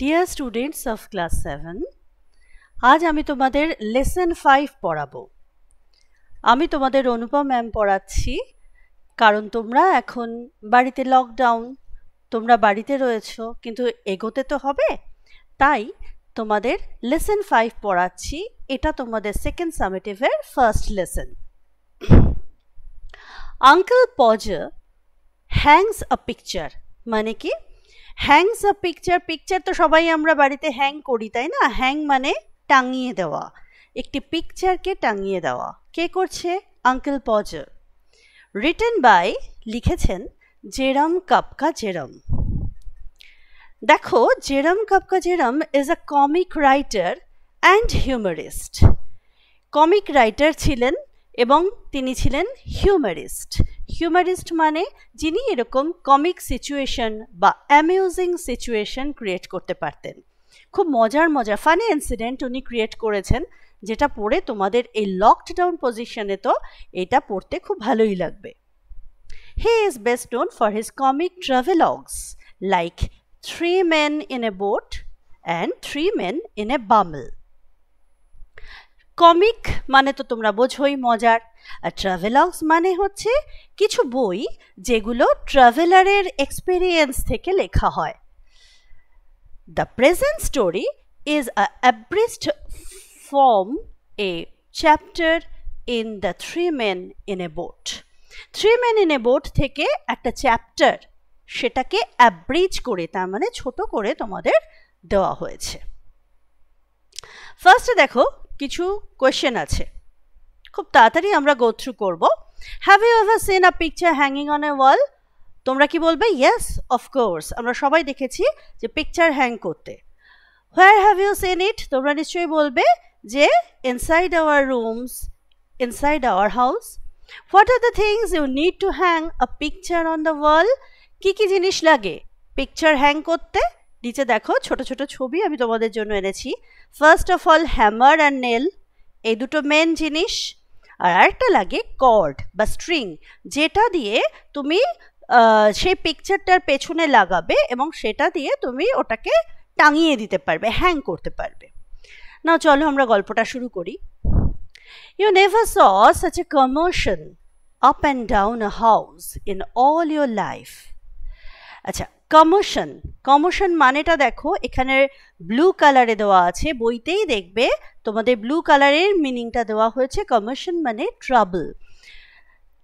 Deer students of class seven আজ আমি তোমাদের লেসেন ফাইভ পড়াবো আমি তোমাদের অনুপম ম্যাম পড়াচ্ছি কারণ তোমরা এখন বাড়িতে লকডাউন তোমরা বাড়িতে রয়েছো কিন্তু এগোতে তো হবে তাই তোমাদের লেসেন ফাইভ পড়াচ্ছি এটা তোমাদের সেকেন্ড সামেটিভের first lesson uncle Podger hangs a picture মানে কি হ্যাংস আ পিকচার পিকচার তো সবাই আমরা বাড়িতে হ্যাং করি তাই না হ্যাং মানে টাঙিয়ে দেওয়া একটি পিকচারকে টাঙিয়ে দেওয়া কে করছে আঙ্কেল পজার রিটেন বাই লিখেছেন জেরম কাপকা জেরম দেখো জেরম কাপকা Jerome is a comic writer and humorist comic writer ছিলেন এবং তিনি ছিলেন হিউমারিস্ট হিউমারিস্ট মানে যিনি এরকম কমিক সিচুয়েশন বা অ্যামিউজিং সিচুয়েশন ক্রিয়েট করতে পারতেন খুব মজার মজার ফানি ইনসিডেন্ট উনি ক্রিয়েট করেছেন যেটা পড়ে তোমাদের এই লকডাউন পজিশনে তো এটা পড়তে খুব ভালোই লাগবে he is best known for his comic travelogues like three men in a boat and three men in a bummel comic মানে তো তোমরা বোঝোই মজার আর ট্রাভেলগস মানে হচ্ছে কিছু বই যেগুলো ট্রাভেলারের এক্সপিরিয়েন্স থেকে লেখা হয় the present story is a abridged form a chapter in the three men in a boat three men in a boat থেকে একটা চ্যাপ্টার সেটাকে অ্যাব্রিজ করে তার মানে ছোট করে তোমাদের দেওয়া হয়েছে ফার্স্টে দেখো কিছু কোয়েশ্চেন আছে খুব তাড়াতাড়ি আমরা গোথ্রু করব করবো have you ever seen a picture hanging on a wall তোমরা কি বলবে ইয়েস অফকোর্স আমরা সবাই দেখেছি যে পিকচার হ্যাং করতে where have you seen it তোমরা নিশ্চয়ই বলবে যে inside our rooms inside our house what are the things you need to hang a picture on the wall কী কী জিনিস লাগে পিকচার হ্যাং করতে নিচে দেখো ছোট ছোট ছবি আমি তোমাদের জন্য এনেছি first of all hammer and nail এই দুটো মেন জিনিস আর আরেকটা লাগে কর্ড বা স্ট্রিং যেটা দিয়ে তুমি সেই পিকচারটার পেছনে লাগাবে এবং সেটা দিয়ে তুমি ওটাকে টাঙিয়ে দিতে পারবে হ্যাং করতে পারবে না চলো আমরা গল্পটা শুরু করি you never saw such a commotion up and down a house in all your life আচ্ছা কমোশন কমোশন মানেটা দেখো এখানে ব্লু কালারে দেওয়া আছে বইতেই দেখবে তোমাদের ব্লু কালারের মিনিংটা দেওয়া হয়েছে কমোশন মানে ট্রাবল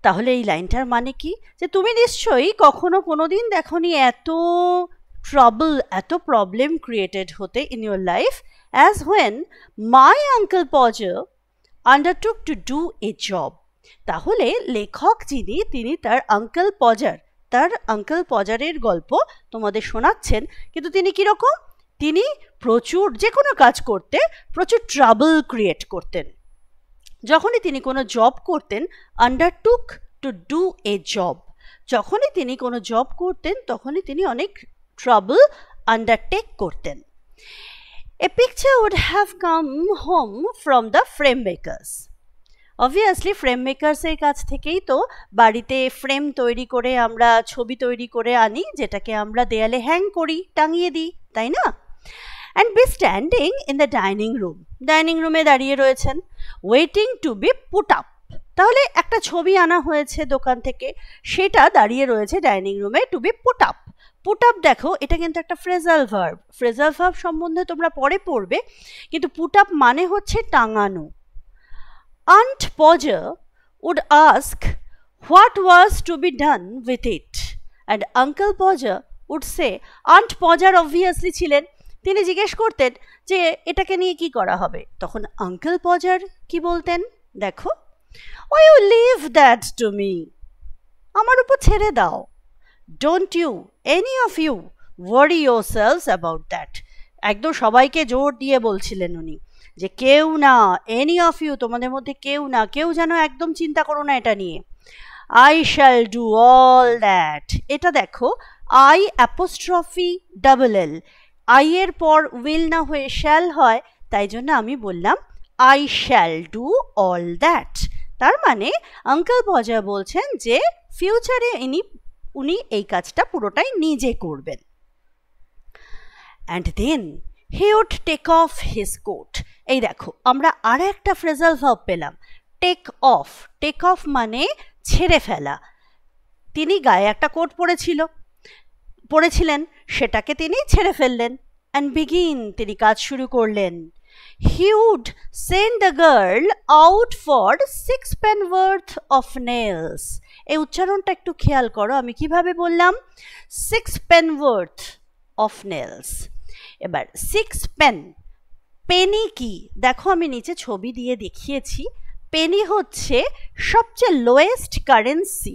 তাহলে এই লাইনটার মানে কি যে তুমি নিশ্চয়ই কখনো কোনো দিন দেখনি এত ট্রাবল এত প্রবলেম ক্রিয়েটেড হতে in your life as when my uncle Podger undertook to do a job তাহলে লেখক যিনি তিনি তার আঙ্কেল পজার তার আঙ্কেল পজারের গল্প তোমাদের শোনাচ্ছেন কিন্তু তিনি কীরকম তিনি প্রচুর যে কোনো কাজ করতে প্রচুর ট্রাবল ক্রিয়েট করতেন যখনই তিনি কোনো জব করতেন undertook to do a job যখনই তিনি কোনো জব করতেন তখনই তিনি অনেক ট্রাবল আন্ডারটেক করতেন a picture would have come home from the frame makers obviously frame মেকার্সের কাছ থেকেই তো বাড়িতে ফ্রেম তৈরি করে আমরা ছবি তৈরি করে আনি যেটাকে আমরা দেয়ালে হ্যাং করি টাঙিয়ে দিই তাই না and be standing in the dining room dining রুমে দাঁড়িয়ে রয়েছেন waiting to be put up তাহলে একটা ছবি আনা হয়েছে দোকান থেকে সেটা দাঁড়িয়ে রয়েছে ডাইনিং রুমে to be put up put up দেখো এটা কিন্তু একটা ফ্রেজাল ভার্ব ফ্রেজাল ভার্ব সম্বন্ধে তোমরা পরে পড়বে কিন্তু পুট আপ মানে হচ্ছে টাঙানো Count Podger would ask what was to be done with it. And Uncle Podger would say, Aunt Podger obviously ছিলেন তিনি জিজ্ঞেস করতেন যে এটাকে নিয়ে কি করা হবে তখন আঙ্কেল পজার কি বলতেন দেখো oh you leave that to me আমার উপর ছেড়ে দাও don't you any of you worry your selves about that একদম সবাইকে জোর দিয়ে বলছিলেন উনি যে কেউ না এনি অফ ইউ তোমাদের মধ্যে কেউ না কেউ যেন একদম চিন্তা করো না এটা নিয়ে I shall do all that এটা দেখো I apostrophe double L I এর পর উইল না হয়ে শ্যাল হয় তাই জন্য আমি বললাম I shall do all that তার মানে আঙ্কেল বজা বলছেন যে ফিউচারে ইনি উনি এই কাজটা পুরোটাই নিজে করবেন and then he would take off his coat এই দেখো আমরা আর একটা ফ্রেজাল ভাব পেলাম টেক অফ টেক অফ মানে ছেড়ে ফেলা তিনি গায়ে একটা কোট পরেছিল পরেছিলেন সেটাকে তিনি ছেড়ে ফেললেন অ্যান্ড বিগিন তিনি কাজ শুরু করলেন he would would send girl out for six six worth of nails এই উচ্চারণটা একটু খেয়াল করো আমি কিভাবে বললাম six pen worth of nails এবার সিক্স পেন পেনি কি দেখো আমি নিচে ছবি দিয়ে দেখিয়েছি পেনি হচ্ছে সবচেয়ে লোয়েস্ট কারেন্সি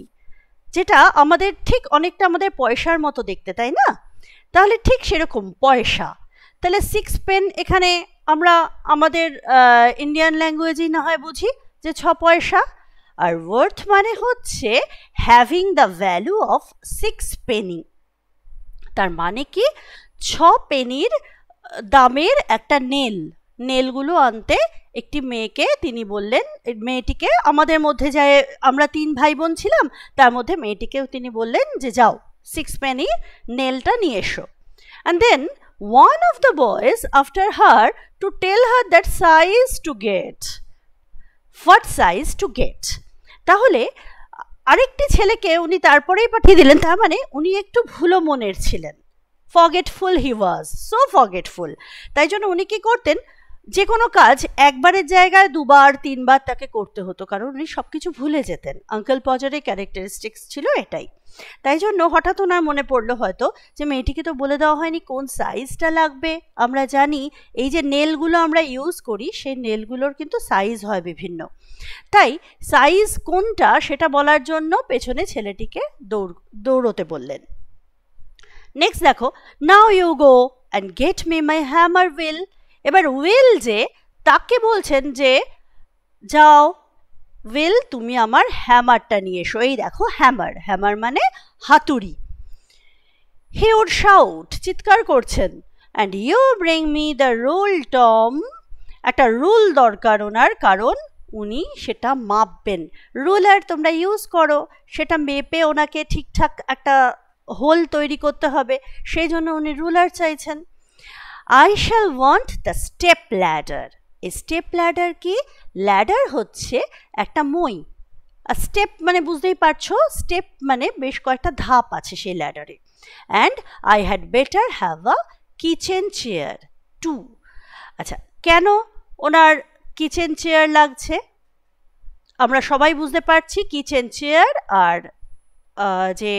যেটা আমাদের ঠিক অনেকটা আমাদের পয়সার মতো দেখতে তাই না তাহলে ঠিক সেরকম পয়সা তাহলে সিক্স পেন এখানে আমরা আমাদের ইন্ডিয়ান ল্যাঙ্গুয়েজেই না হয় বুঝি যে ছ পয়সা আর ওয়ার্থ মানে হচ্ছে having the value of six penny তার মানে কি ছ পেনির দামের একটা নেল নেলগুলো আনতে একটি মেয়েকে তিনি বললেন মেয়েটিকে আমাদের মধ্যে যায় আমরা তিন ভাই বোন ছিলাম তার মধ্যে মেয়েটিকেও তিনি বললেন যে যাও সিক্স প্যানি নেলটা নিয়ে এসো and then one of the boys after her to tell her that size to get what size to get তাহলে আরেকটি ছেলেকে উনি তারপরেই পাঠিয়ে দিলেন তার মানে উনি একটু ভুলো মনের ছিলেন ফগেটফুল হি ওয়াজ সো ফগেটফুল তাই জন্য উনি কি করতেন যে কোনো কাজ একবারের জায়গায় দুবার তিনবার তাকে করতে হতো কারণ উনি সব কিছু ভুলে যেতেন আঙ্কেল পজারের ক্যারেক্টারিস্টিক্স ছিল এটাই তাই জন্য হঠাৎ ওনার মনে পড়লো হয়তো যে মেয়েটিকে তো বলে দেওয়া হয়নি কোন সাইজটা লাগবে আমরা জানি এই যে নেলগুলো আমরা ইউজ করি সেই নেলগুলোর কিন্তু সাইজ হয় বিভিন্ন তাই সাইজ কোনটা সেটা বলার জন্য পেছনে ছেলেটিকে দৌড় দৌড়োতে বললেন নেক্সট দেখো now you go and get me my hammer will এবার উইল যে তাকে বলছেন যে যাও উইল তুমি আমার হ্যামারটা নিয়ে এসো এই দেখো হ্যামার হ্যামার মানে হাতুড়ি হি উড শাউট চিৎকার করছেন and you bring me the rule Tom একটা রুল দরকার ওনার কারণ উনি সেটা মাপবেন রুলার তোমরা ইউজ করো সেটা মেপে ওনাকে ঠিকঠাক একটা হোল তৈরি করতে হবে সেই জন্য উনি রুলার চাইছেন I shall want the step ladder এই স্টেপ ল্যাডার কি ল্যাডার হচ্ছে একটা মই স্টেপ মানে বুঝতেই পারছো স্টেপ মানে বেশ কয়েকটা ধাপ আছে সেই ল্যাডারে and I had better have a kitchen chair too আচ্ছা কেন ওনার কিচেন চেয়ার লাগছে আমরা সবাই বুঝতে পারছি কিচেন চেয়ার আর যে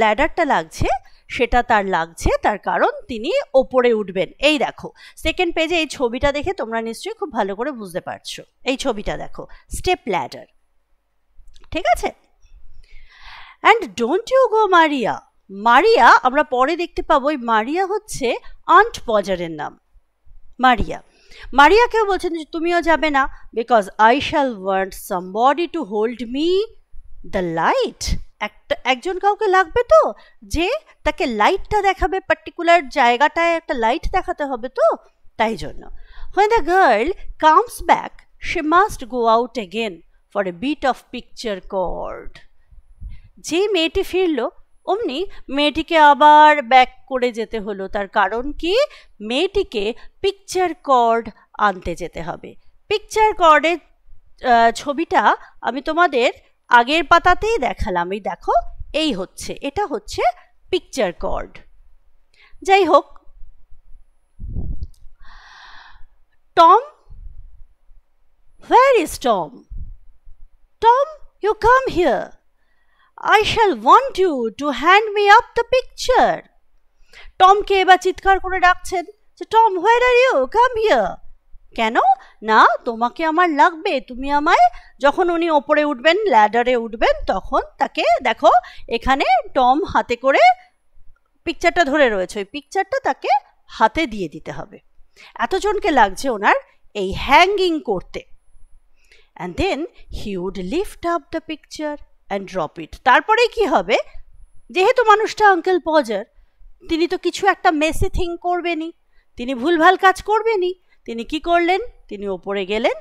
ল্যাডারটা লাগছে সেটা তার লাগছে তার কারণ তিনি ওপরে উঠবেন এই দেখো সেকেন্ড পেজে এই ছবিটা দেখে তোমরা নিশ্চয়ই খুব ভালো করে বুঝতে পারছো এই ছবিটা দেখো স্টেপ ল্যাডার ঠিক আছে and don't you go Maria Maria আমরা পরে দেখতে পাবো ওই মারিয়া হচ্ছে আন্ট পজারের নাম মারিয়া মারিয়াকেও বলছেন যে তুমিও যাবে না because I shall want body to hold me the light একটা একজন কাউকে লাগবে তো যে তাকে লাইটটা দেখাবে পার্টিকুলার জায়গাটায় একটা লাইট দেখাতে হবে তো তাই জন্য when the girl comes back she must go out again for a bit of picture cord যে মেয়েটি ফিরল অমনি মেয়েটিকে আবার ব্যাক করে যেতে হলো তার কারণ কি মেয়েটিকে পিকচার কর্ড আনতে যেতে হবে পিকচার কর্ডের ছবিটা আমি তোমাদের আগের পাতাতেই দেখালাম এই দেখো এই হচ্ছে এটা হচ্ছে পিকচার কর্ড যাই হোক Tom where is Tom Tom you come here I shall want you to hand me up the picture টমকে এবার চিৎকার করে ডাকছেন যে Tom where are you come here কেন না তোমাকে আমার লাগবে তুমি আমায় যখন উনি ওপরে উঠবেন ল্যাডারে উঠবেন তখন তাকে দেখো এখানে টম হাতে করে পিকচারটা ধরে রয়েছে ওই পিকচারটা তাকে হাতে দিয়ে দিতে হবে এতজনকে লাগছে ওনার এই হ্যাঙ্গিং করতে and then he would lift up the picture and drop it তারপরে কি হবে যেহেতু মানুষটা আঙ্কেল পজার তিনি তো কিছু একটা মেসি থিং করবেনই তিনি ভুলভাল কাজ করবেনই তিনি কি করলেন তিনি ওপরে গেলেন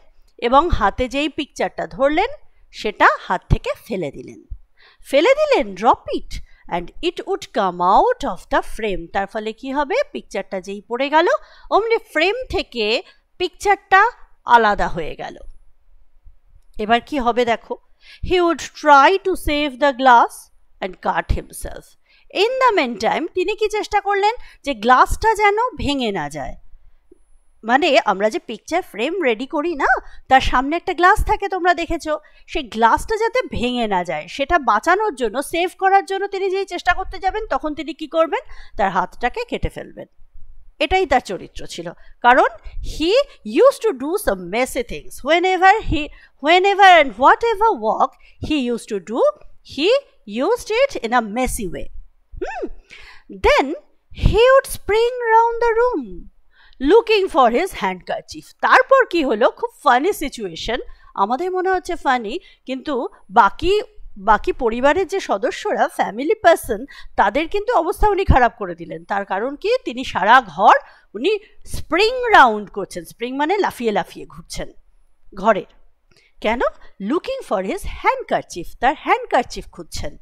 এবং হাতে যেই পিকচারটা ধরলেন সেটা হাত থেকে ফেলে দিলেন ফেলে দিলেন drop it and it would come out of the frame তার ফলে কি হবে পিকচারটা যেই পড়ে গেল অমনি ফ্রেম থেকে পিকচারটা আলাদা হয়ে গেল এবার কি হবে দেখো he would try to save the glass and cut himself in the mean time তিনি কি চেষ্টা করলেন যে গ্লাসটা যেন ভেঙে না যায় মানে আমরা যে পিকচার ফ্রেম রেডি করি না তার সামনে একটা গ্লাস থাকে তোমরা দেখেছো সেই গ্লাসটা যাতে ভেঙে না যায় সেটা বাঁচানোর জন্য সেভ করার জন্য তিনি যেই চেষ্টা করতে যাবেন তখন তিনি কি করবেন তার হাতটাকে কেটে ফেলবেন এটাই তার চরিত্র ছিল কারণ he used to do some messy things whenever he whenever and whatever work he used to do he used it in a messy way then he would spring round the room looking for his handkerchief তারপর কি হলো খুব funny situation আমাদের মনে হচ্ছে funny কিন্তু বাকি বাকি পরিবারের যে সদস্যরা ফ্যামিলি পার্সন তাদের কিন্তু অবস্থা উনি খারাপ করে দিলেন তার কারণ কি তিনি সারা ঘর উনি স্প্রিং রাউন্ড করছেন স্প্রিং মানে লাফিয়ে লাফিয়ে ঘুরছেন ঘরের কেন লুকিং ফর হিজ হ্যান্ডকারচিফ তার হ্যান্ডকারচিফ খুঁজছেন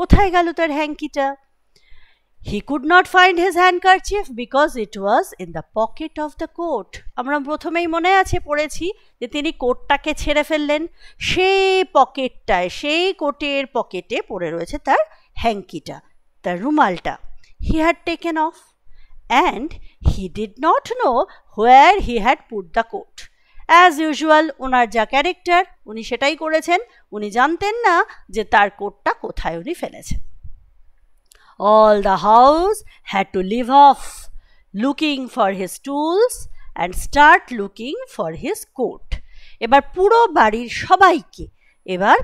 কোথায় গেল তার হ্যাঙ্কিটা he could not find his handkerchief because it was in the pocket of the coat আমরা প্রথমেই মনে আছে পড়েছি যে তিনি কোটটাকে ছেড়ে ফেললেন সেই পকেটটায় সেই কোটের পকেটে পড়ে রয়েছে তার হ্যাঙ্কিটা তার রুমালটা he had taken off and he did not know where he had put the coat as usual ওনার যা ক্যারেক্টার উনি সেটাই করেছেন উনি জানতেন না যে তার কোটটা কোথায় উনি ফেলেছেন All the house had to leave off looking for his tools and start looking for his coat. এবার পুরো বাড়ির সবাইকে এবার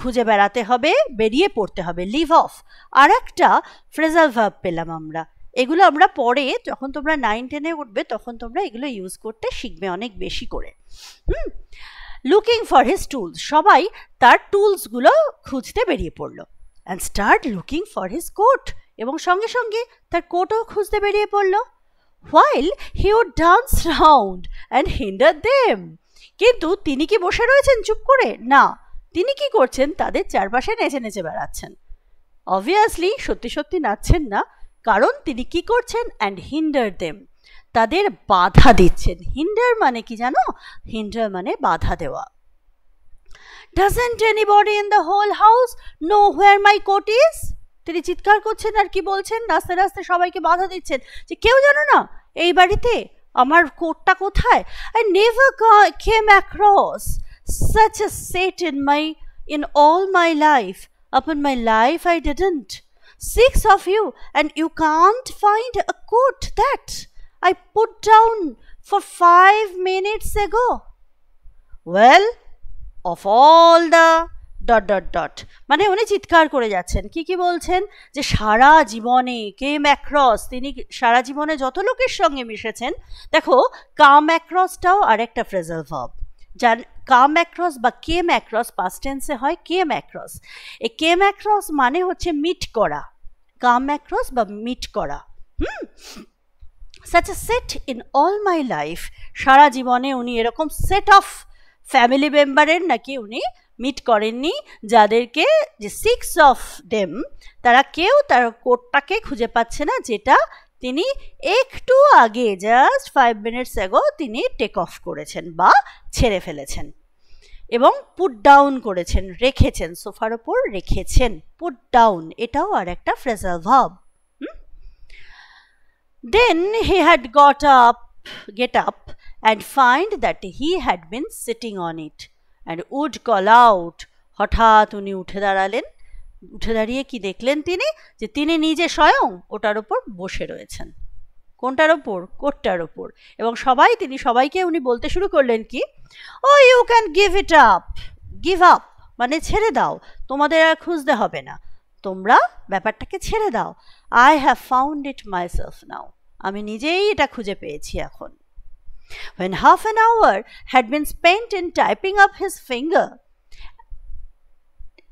খুঁজে বেড়াতে হবে বেরিয়ে পড়তে হবে লিভ অফ আর একটা ফ্রেজাল ভার্ব পেলাম আমরা এগুলো আমরা পরে যখন তোমরা নাইন টেনে উঠবে তখন তোমরা এগুলো ইউজ করতে শিখবে অনেক বেশি করে hmm looking for his tools সবাই তার টুলসগুলো খুঁজতে বেরিয়ে পড়লো and start looking for his coat এবং সঙ্গে সঙ্গে তার কোটও খুঁজতে বেরিয়ে পড়ল while he would dance round and hinder them কিন্তু তিনি কি বসে রয়েছেন চুপ করে না তিনি কি করছেন তাদের চারপাশে নেচে নেচে বেড়াচ্ছেন অবভিয়াসলি সত্যি সত্যি নাচছেন না কারণ তিনি কি করছেন অ্যান্ড হিন্ডার দেম তাদের বাধা দিচ্ছেন হিন্ডার মানে কি জানো হিন্ডার মানে বাধা দেওয়া doesn't anybody in the whole house know where my coat is তিনি চিৎকার করছেন আর কি বলছেন রাস্তে রাস্তে সবাইকে বাধা দিচ্ছেন যে কেউ জানো না এই বাড়িতে আমার কোটটা কোথায় I never came across such a state in my in all my life upon my life i didn't six of you and you can't find a coat that i put down for five minutes ago well of all the dot dot dot মানে উনি চিৎকার করে যাচ্ছেন কি কি বলছেন যে সারা জীবনে কে অ্যাক্রস তিনি সারা জীবনে যত লোকের সঙ্গে মিশেছেন দেখো কাম অ্যাক্রসটাও আরেকটা ফ্রেজাল ভাব যার কাম অ্যাক্রস বা কেম অ্যাক্রস পাস্ট টেন্সে হয় কে ম্যাক্রস এই কেম ম্যাক্রস মানে হচ্ছে মিট করা কাম অ্যাক্রস বা মিট করা hmm such a state in all my life সারা জীবনে উনি এরকম সেট অফ ফ্যামিলি মেম্বারের নাকি উনি মিট করেননি যাদেরকে যে সিক্স অফ ডেম তারা কেউ তার কোটটাকে খুঁজে পাচ্ছে না যেটা তিনি একটু আগে জাস্ট ফাইভ মিনিটস অ্যাগো তিনি টেক অফ করেছেন বা ছেড়ে ফেলেছেন এবং পুট ডাউন করেছেন রেখেছেন সোফার ওপর রেখেছেন পুট ডাউন এটাও আর একটা ফ্রেজাল ভাব then he had got up get up and find that he had been sitting on it and would call out হঠাৎ উনি উঠে দাঁড়ালেন উঠে দাঁড়িয়ে কি দেখলেন তিনি যে তিনি নিজে স্বয়ং ওটার ওপর বসে রয়েছেন কোনটার ওপর কোটটার ওপর এবং সবাই তিনি সবাইকে উনি বলতে শুরু করলেন কি oh you can give it up give up মানে ছেড়ে দাও তোমাদের আর খুঁজতে হবে না তোমরা ব্যাপারটাকে ছেড়ে দাও I have found it myself now আমি নিজেই এটা খুঁজে পেয়েছি এখন When half an hour had been spent in typing up his finger,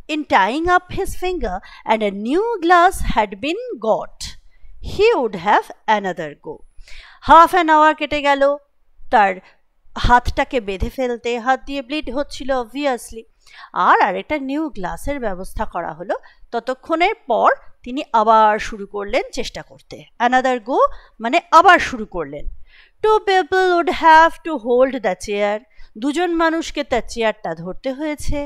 in tying up his finger and a new glass had been got, he would have another go. Half an hour কেটে গেল তার হাতটাকে বেঁধে ফেলতে হাত দিয়ে bleed হচ্ছিল obviously আর আরেকটা নিউ গ্লাসের ব্যবস্থা করা হলো ততক্ষণের পর তিনি আবার শুরু করলেন চেষ্টা করতে অ্যানাদার গো মানে আবার শুরু করলেন two people would have to hold the chair দুজন মানুষকে তার চেয়ারটা ধরতে হয়েছে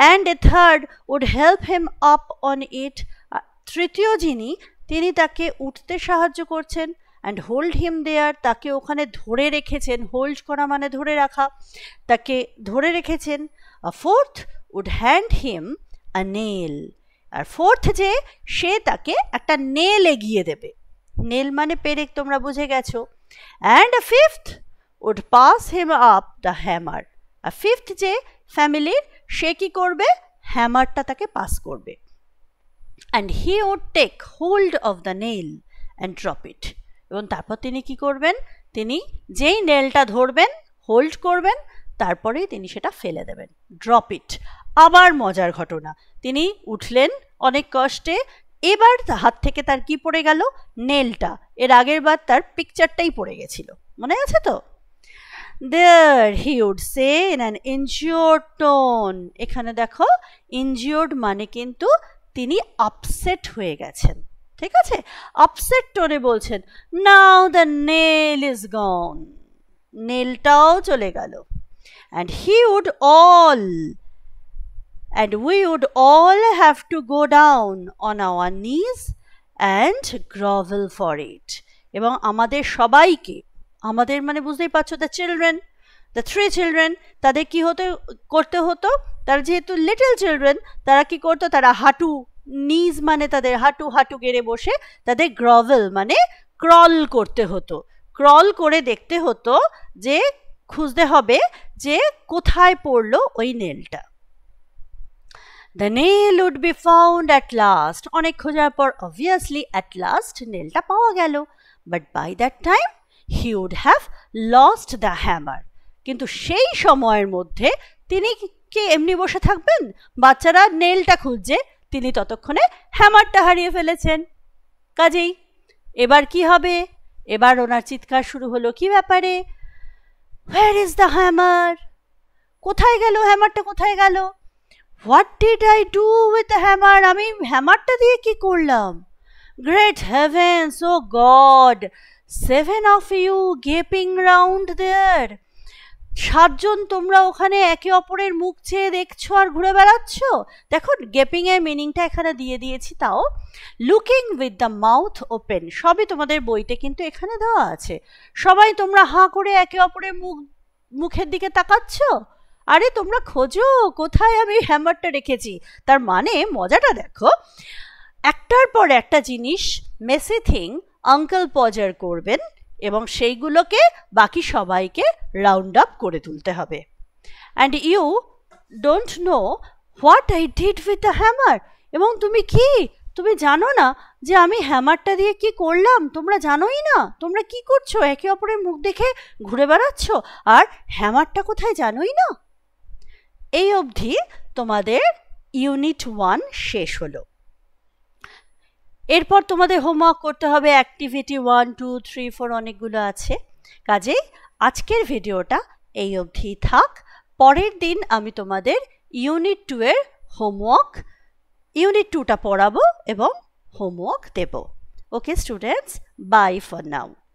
and a third would help him up on it তৃতীয় যিনি তিনি তাকে উঠতে সাহায্য করছেন অ্যান্ড হোল্ড হিম দেয়ার তাকে ওখানে ধরে রেখেছেন হোল্ড করা মানে ধরে রাখা তাকে ধরে রেখেছেন fourth would hand him a nail আর ফোর্থ যে সে তাকে একটা নেল এগিয়ে দেবে নেল মানে পেরেক তোমরা বুঝে গেছো and a fifth would pass him up the hammer a fifth যে ফ্যামিলির সে কি করবে হ্যামারটা তাকে পাস করবে and he would take hold of the nail and drop it এবং তারপর তিনি কি করবেন তিনি যেই নেলটা ধরবেন হোল্ড করবেন তারপরেই তিনি সেটা ফেলে দেবেন ড্রপ ইট আবার মজার ঘটনা তিনি উঠলেন অনেক কষ্টে এবার হাত থেকে তার কি পড়ে গেল নেলটা এর আগের বার তার পিকচারটাই পড়ে গেছিল মনে আছে তো there he would say in an injured tone এখানে দেখো ইনজিওর্ড মানে কিন্তু তিনি আপসেট হয়ে গেছেন ঠিক আছে আপসেট টোনে বলছেন now the nail is gone নেলটাও চলে গেল and he would all and we would all have to go down on our knees and grovel for it এবং আমাদের সবাইকে আমাদের মানে বুঝতেই পারছো the children the three children তাদের কি হতো করতে হতো তারা যেহেতু লিটল চিলড্রেন তারা কি করতো তারা হাঁটু নিজ মানে তাদের হাঁটু হাঁটু গেড়ে বসে তাদের গ্রভেল মানে ক্রল করতে হতো ক্রল করে দেখতে হতো যে খুঁজতে হবে যে কোথায় পড়লো ওই নেলটা the nail would be found at last অনেক খোঁজার পর অবভিয়াসলি অ্যাট লাস্ট নেলটা পাওয়া গেল but by that time he would have lost the hammer কিন্তু সেই সময়ের মধ্যে তিনি কি এমনি বসে থাকবেন বাচ্চারা নেলটা খুঁজছে তিনি ততক্ষণে হ্যামারটা হারিয়ে ফেলেছেন কাজেই এবার কি হবে এবার ওনার চিৎকার শুরু হলো কি ব্যাপারে হোয়ার ইজ দ্য হ্যামার কোথায় গেল হ্যামারটা কোথায় গেল what did I do with hammer আমি হ্যামারটা দিয়ে কি করলাম great heaven oh god seven of you gaping round there সাতজন তোমরা ওখানে একে অপরের মুখ চেয়ে দেখছো আর ঘুরে বেড়াচ্ছ দেখো গেপিংয়ের মিনিংটা এখানে দিয়ে দিয়েছি তাও looking with the mouth open সবই তোমাদের বইতে কিন্তু এখানে দেওয়া আছে সবাই তোমরা হাঁ করে একে অপরের মুখ মুখের দিকে তাকাচ্ছ আরে তোমরা খোঁজো কোথায় আমি হ্যামারটা রেখেছি তার মানে মজাটা দেখো একটার পর একটা জিনিস মেসি থিং আঙ্কেল পজার করবেন এবং সেইগুলোকে বাকি সবাইকে রাউন্ড আপ করে তুলতে হবে and you don't know what I did with the hammer এবং তুমি কি তুমি জানো না যে আমি হ্যামারটা দিয়ে কি করলাম তোমরা জানোই না তোমরা কি করছো একে অপরের মুখ দেখে ঘুরে বেড়াচ্ছ আর হ্যামারটা কোথায় জানোই না এই অবধি তোমাদের ইউনিট ওয়ান শেষ হলো এরপর তোমাদের হোমওয়ার্ক করতে হবে activity one two three four অনেকগুলো আছে কাজেই আজকের ভিডিওটা এই অবধি থাক পরের দিন আমি তোমাদের ইউনিট টু এর হোমওয়ার্ক ইউনিট টুটা পড়াবো এবং হোমওয়ার্ক দেব okay students bye for now